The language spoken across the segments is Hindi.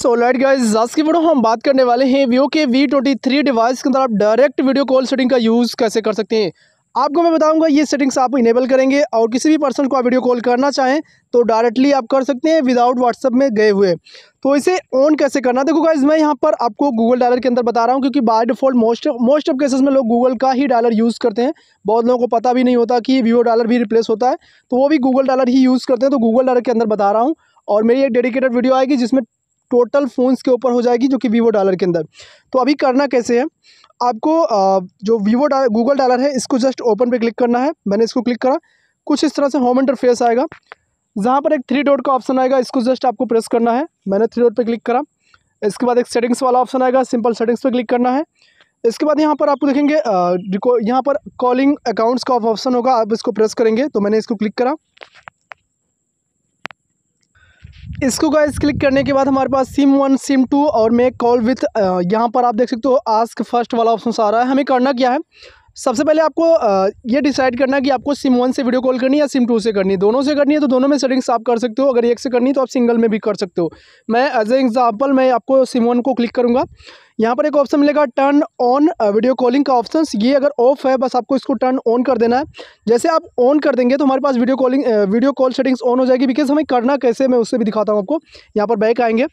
सो लाइट गाइज आज की वीडियो हम बात करने वाले हैं वीवो के वी ट्वेंटी थ्री डिवाइस के अंदर आप डायरेक्ट वीडियो कॉल सेटिंग का यूज़ कैसे कर सकते हैं आपको मैं बताऊंगा ये सेटिंग्स आप इनेबल करेंगे और किसी भी पर्सन को आप वीडियो कॉल करना चाहें तो डायरेक्टली आप कर सकते हैं विदाउट व्हाट्सअप में गए हुए तो इसे ऑन कैसे करना देखो गाइज मैं यहाँ पर आपको गूगल डायलर के अंदर बता रहा हूँ क्योंकि by default most most of cases में लोग गूगल का ही डायलर यूज़ करते हैं बहुत लोगों को पता भी नहीं होता कि वीवो डायलर भी रिप्लेस होता है तो वो भी गूगल डायलर ही यूज़ करते हैं तो गूगल डायलर के अंदर बता रहा हूँ और मेरी एक डेडिकेटेड वीडियो आएगी जिसमें टोटल फ़ोन्स के ऊपर हो जाएगी जो कि वीवो डॉलर के अंदर तो अभी करना कैसे है आपको जो वीवो डॉलर गूगल डॉलर है इसको जस्ट ओपन पे क्लिक करना है मैंने इसको क्लिक करा कुछ इस तरह से होम इंटरफेस आएगा जहाँ पर एक थ्री डॉट का ऑप्शन आएगा इसको जस्ट आपको प्रेस करना है मैंने थ्री डॉट पर क्लिक करा इसके बाद एक सेटिंग्स वाला ऑप्शन आएगा सिंपल सेटिंग्स पर क्लिक करना है इसके बाद यहाँ पर आपको देखेंगे यहाँ पर कॉलिंग अकाउंट्स का ऑप्शन होगा आप इसको प्रेस करेंगे तो मैंने इसको क्लिक करा इसको गाइस क्लिक करने के बाद हमारे पास सिम वन सिम टू और मेक कॉल विथ यहाँ पर आप देख सकते हो आस्क फर्स्ट वाला ऑप्शन आ रहा है हमें करना क्या है सबसे पहले आपको ये डिसाइड करना है कि आपको सिम वन से वीडियो कॉल करनी है या सिम टू से करनी है दोनों से करनी है तो दोनों में सेटिंग्स आप कर सकते हो अगर एक से करनी है तो आप सिंगल में भी कर सकते हो मैं एज ए एग्जाम्पल मैं आपको सिम वन को क्लिक करूँगा यहाँ पर एक ऑप्शन मिलेगा टर्न ऑन वीडियो कॉलिंग का ऑप्शन ये अगर ऑफ है बस आपको इसको टर्न ऑन कर देना है जैसे आप ऑन कर देंगे तो हमारे पास video calling video call settings on हो जाएगी बिकॉज हमें करना कैसे मैं उससे भी दिखाता हूँ आपको यहाँ पर बैक आएंगे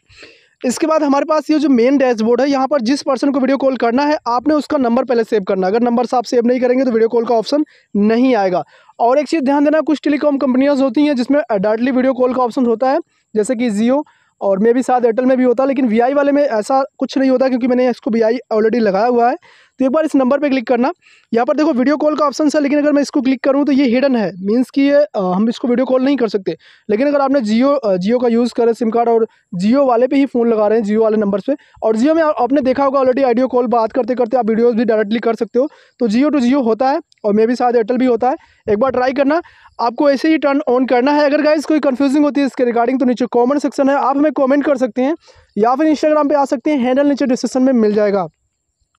इसके बाद हमारे पास ये जो मेन डैशबोर्ड है यहाँ पर जिस पर्सन को वीडियो कॉल करना है आपने उसका नंबर पहले सेव करना अगर नंबर से आप सेव नहीं करेंगे तो वीडियो कॉल का ऑप्शन नहीं आएगा और एक चीज़ ध्यान देना कुछ टेलीकॉम कंपनियाँ होती हैं जिसमें अडार्टली वीडियो कॉल का ऑप्शन होता है जैसे कि जियो और मे भी साथ एयरटेल में भी होता है लेकिन वी वाले में ऐसा कुछ नहीं होता क्योंकि मैंने इसको वी ऑलरेडी लगाया हुआ है तो एक बार इस नंबर पर क्लिक करना यहाँ पर देखो वीडियो कॉल का ऑप्शन है लेकिन अगर मैं इसको क्लिक करूँ तो ये हिडन है मीन्स कि ये हम इसको वीडियो कॉल नहीं कर सकते लेकिन अगर आपने जियो जियो का यूज़ करें सिम कार्ड और जियो वाले पर ही फ़ोन लगा रहे हैं जियो वाले नंबर पर और जियो में आपने देखा होगा ऑलरेडी आडियो कॉल बात करते करते आप वीडियोज़ भी डायरेक्टली कर सकते हो तो जियो टू जियो होता है और मे भी शायद एयरटेल भी होता है एक बार ट्राई करना आपको ऐसे ही टर्न ऑन करना है अगर गाइज कोई कन्फ्यूजिंग होती है इसके रिगार्डिंग तो नीचे कॉमेंट सेक्शन है आप हमें कॉमेंट कर सकते हैं या फिर इंस्टाग्राम पे आ सकते हैं हैंडल नीचे डिस्क्रिप्शन में मिल जाएगा